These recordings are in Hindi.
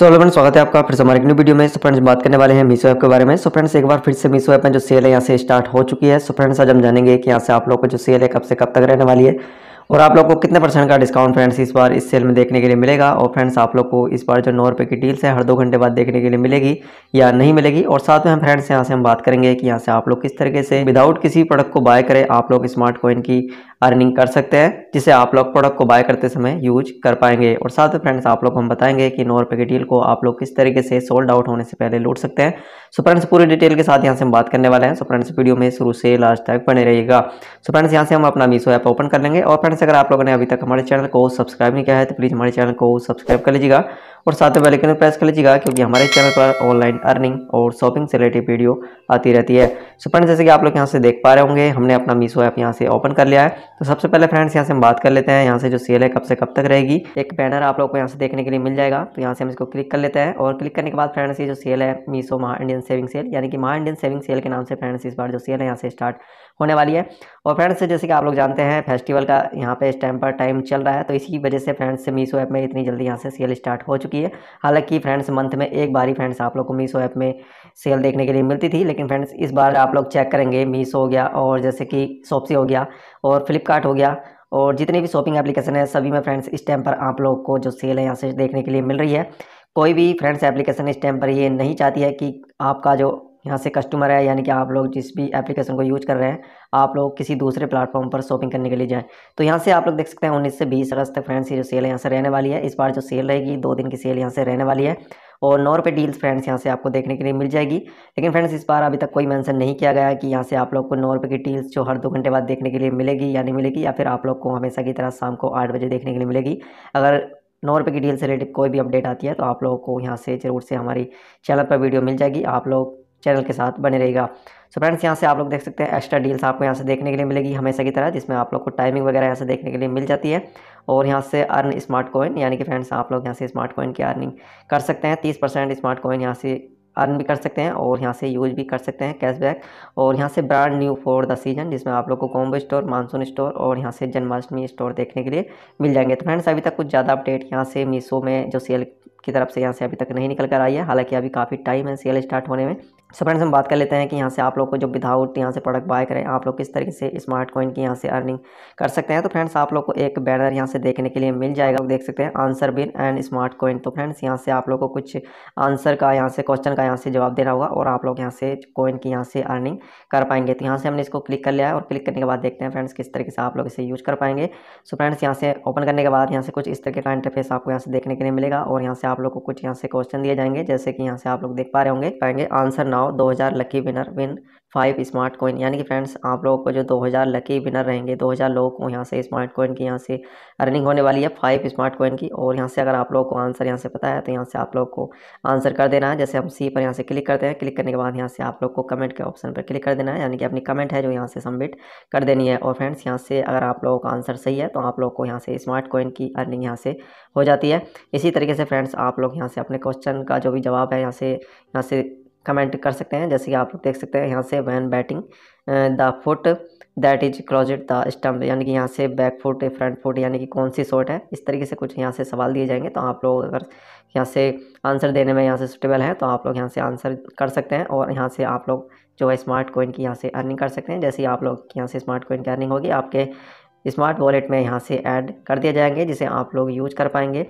सो हेलो फ्रेंड्स स्वागत है आपका फिर से हमारे न्यू वीडियो में सो फ्रेंड्स बात करने वाले हैं मीशो ऐप के बारे में सो फ्रेंड्स एक बार फिर से मीशो ऐप में जो सेल है यहाँ से स्टार्ट हो चुकी है सो फ्रेंड्स आज हम जानेंगे कि यहाँ से आप लोगों को जो सेल है कब से कब तक रहने वाली है और आप लोग को कितने परसेंट का डिस्काउंट फ्रेंड्स इस बार इस सेल में देखने के लिए मिलेगा और फ्रेंड्स आप लोग को इस बार जो नौ रुपये की डील्स है हर दो घंटे बाद देखने के लिए मिलेगी या नहीं मिलेगी और साथ में हम फ्रेंड्स यहाँ से हम बात करेंगे कि यहाँ से आप लोग किस तरीके से विदाउट किसी प्रोडक्ट को बाय करें आप लोग स्मार्ट कॉइन की अर्निंग कर सकते हैं जिसे आप लोग प्रोडक्ट को बाय करते समय यूज कर पाएंगे और साथ में फ्रेंड्स आप लोग हम बताएंगे कि नौ रुपये की डील को आप लोग किस तरीके से सोल्ड आउट होने से पहले लूट सकते हैं सो फ्रेंड्स पूरी डिटेल के साथ यहाँ से हम बात करने वाले हैं सो फ्रेंड्स वीडियो में शुरू से लास्ट तक बने रहिएगा सो फ्रेंड्स यहाँ से हम अपना मीशो ऐप ओपन कर लेंगे और फ्रेंड्स अगर आप लोगों ने अभी तक हमारे चैनल को सब्सक्राइब नहीं किया है तो प्लीज़ हमारे चैनल को सब्सक्राइब कर लीजिएगा और साथ में बेलकन प्रेस कर लीजिएगा क्योंकि हमारे चैनल पर ऑनलाइन अर्निंग और शॉपिंग से रिलेटेड वीडियो आती रहती है सो फ्रेंड्स जैसे कि आप लोग यहाँ से देख पा रहे होंगे हमने अपना मीशो ऐप यहाँ से ओपन कर लिया है तो सबसे पहले फ्रेंड्स यहाँ से हम बात कर लेते हैं यहाँ से जो सेल है कब से कब तक रहेगी एक बैनर आप लोग को यहाँ से देखने के लिए मिल जाएगा तो यहाँ से हम इसको क्लिक कर लेते हैं और क्लिक करने के बाद फ्रेंड्स ये जो सेल है मीशो महा इंडियन सेविंग सेल यानी कि महा इंडियन सेविंग सेल के नाम से फ्रेंड्स इस बार जो सेल है यहाँ से स्टार्ट होने वाली है और फ्रेंड्स जैसे कि आप लोग जानते हैं फेस्टिवल का यहाँ पे इस टाइम पर टाइम चल रहा है तो इसी वजह से फ्रेंड्स मीशो ऐप में इतनी जल्दी यहाँ से सेल स्टार्ट हो चुकी चुकी है हालांकि फ्रेंड्स मंथ में एक बार ही फ्रेंड्स आप लोग को मीसो ऐप में सेल देखने के लिए मिलती थी लेकिन फ्रेंड्स इस बार आप लोग चेक करेंगे मीसो हो गया और जैसे कि शॉपसी हो गया और फ्लिपकार्ट हो गया और जितने भी शॉपिंग एप्लीकेशन है सभी में फ्रेंड्स इस टाइम पर आप लोग को जो सेल है यहाँ से देखने के लिए मिल रही है कोई भी फ्रेंड्स एप्लीकेशन इस टाइम पर ये नहीं चाहती है कि आपका जो यहाँ से कस्टमर है यानी कि आप लोग जिस भी एप्लीकेशन को यूज कर रहे हैं आप लोग किसी दूसरे प्लेटफॉर्म पर शॉपिंग करने के लिए जाएँ तो यहाँ से आप लोग देख सकते हैं उन्नीस से बीस अगस्त तक फ्रेंड्स ये जो सेल है यहाँ से रहने वाली है इस बार जो सेल रहेगी दो दिन की सेल यहाँ से रहने वाली है और नौ रुपये डील्स फ्रेंड्स यहाँ से आपको देखने के लिए मिल जाएगी लेकिन फ्रेंड्स इस बार अभी तक कोई मैंसन नहीं किया गया कि यहाँ से आप लोग को नौ रुपये की डील्स जो हर दो घंटे बाद देखने के लिए मिलेगी या नहीं मिलेगी या फिर आप लोग को हमेशा की तरह शाम को आठ बजे देखने के लिए मिलेगी अगर नौ रुपये की डील से रिलेटेड कोई भी अपडेट आती है तो आप लोगों को यहाँ से ज़रूर से हमारी चैनल पर वीडियो मिल जाएगी आप लोग चैनल के साथ बने रहेगा सो फ्रेंड्स यहाँ से आप लोग देख सकते हैं एक्स्ट्रा डील्स आपको यहाँ से देखने के लिए मिलेगी हमेशा की तरह जिसमें आप लोग को टाइमिंग वगैरह यहाँ से देखने के लिए मिल जाती है और यहाँ से अर्न स्मार्ट कॉइन यानी कि फ्रेंड्स आप लोग यहाँ से स्मार्ट कॉइन की अर्निंग कर सकते हैं तीस परसेंट स्मार्ट कॉइन यहाँ से अर्न भी कर सकते हैं और यहाँ से यूज भी कर सकते हैं कैशबैक और यहाँ से brand new for the season जिसमें आप लोग को कॉम्बो स्टोर मानसून स्टोर और यहाँ से जन्माष्टमी स्टोर देखने के लिए मिल जाएंगे तो फ्रेंड्स अभी तक कुछ ज़्यादा अपडेट यहाँ से मीशो में जो सेल की तरफ से यहाँ से अभी तक नहीं निकल कर आई है हालांकि अभी काफ़ी टाइम है सेल स्टार्ट होने में सो फ्रेंड्स हम बात कर लेते हैं कि यहाँ से आप लोग को जो विदाउट यहाँ से प्रोडक्ट बाय करें आप लोग किस तरीके से स्मार्ट कॉइन की यहाँ से अर्निंग कर सकते हैं तो फ्रेंड्स आप लोग को एक बैनर यहाँ से देखने के लिए मिल जाएगा देख सकते हैं answer bin and smart coin तो फ्रेंड्स यहाँ से आप लोग को कुछ आंसर का यहाँ से क्वेश्चन का यहाँ से जवाब देना होगा और आप लोग यहाँ से कॉइन की यहाँ से अर्निंग कर पाएंगे तो यहाँ से हमने इसको क्लिक कर लिया है और क्लिक करने के बाद देखते हैं फ्रेंड्स किस तरीके से आप लोग इसे यूज़ कर पाएंगे सो फ्रेंड्स यहाँ से ओपन करने के बाद यहाँ से कुछ इस तरीके का इंटरफेस आपको यहाँ से देखने के लिए मिलेगा और यहाँ से आप लोग को कुछ यहाँ से क्वेश्चन दिए जाएंगे जैसे कि यहाँ से आप लोग देख पा रहे होंगे कहेंगे answer now 2000 lucky winner win five smart coin यानी कि फ्रेंड्स आप लोगों को जो 2000 लकी विनर रहेंगे 2000 लोगों को यहाँ से स्मार्ट कोइन की यहाँ से अर्निंग होने वाली है फाइव स्मार्ट कोइन की और यहाँ से अगर आप लोगों को आंसर यहाँ से पता है तो यहाँ से आप लोगों को आंसर कर देना है जैसे हम सी पर यहाँ से क्लिक करते हैं क्लिक करने के बाद यहाँ से आप लोग को कमेंट के ऑप्शन पर क्लिक कर देना है यानी कि अपनी कमेंट है जो यहाँ से सबमिट कर देनी है और फ्रेंड्स यहाँ से अगर आप लोगों का आंसर सही है तो आप लोग को यहाँ से स्मार्ट कोइन की अर्निंग यहाँ से हो जाती है इसी तरीके से फ्रेंड्स आप लोग यहाँ से अपने क्वेश्चन का जो भी जवाब है यहाँ से यहाँ से कमेंट कर सकते हैं जैसे कि आप लोग देख सकते हैं यहाँ से when batting the foot that is crossed the stump यानी कि यहाँ से बैक फुट फ्रंट फुट यानी कि कौन सी शॉट है इस तरीके से कुछ यहाँ से सवाल दिए जाएंगे तो आप लोग अगर यहाँ से आंसर देने में यहाँ से सुटेबल है तो आप लोग यहाँ से आंसर कर सकते हैं और यहाँ से आप लोग जो है स्मार्ट कोइन की यहाँ से अर्निंग कर सकते हैं जैसे ही आप लोग यहाँ से स्मार्ट कोइन की अर्निंग होगी आपके स्मार्ट वॉलेट में यहाँ से ऐड कर दिया जाएंगे जिसे आप लोग यूज कर पाएंगे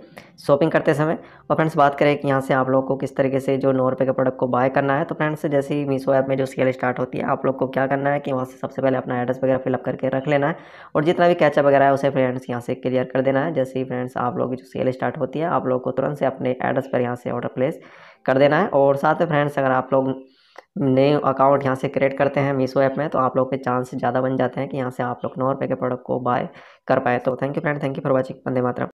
शॉपिंग करते समय और फ्रेंड्स बात करें कि यहाँ से आप लोग को किस तरीके से जो नौ रुपये के प्रोडक्ट को बाय करना है तो फ्रेंड्स जैसे ही मीशो ऐप में जो सेल स्टार्ट होती है आप लोग को क्या करना है कि वहाँ से सबसे पहले अपना एड्रेस वगैरह फिलअप करके रख लेना है और जितना भी कैचअप वगैरह है उसे फ्रेंड्स यहाँ से क्लियर कर देना है जैसे ही फ्रेंड्स आप लोग की जो सेल स्टार्ट होती है आप लोग को तुरंत से अपने एड्रेस पर यहाँ से ऑर्डर प्लेस कर देना है और साथ में फ्रेंड्स अगर आप लोग नए अकाउंट यहाँ से क्रिएट करते हैं मीशो ऐप में तो आप लोग के चांस ज़्यादा बन जाते हैं कि यहाँ से आप लोग नौ रुपये के प्रोडक्ट को बाय कर पाए तो thank you friend thank you for watching बंदे मात्रा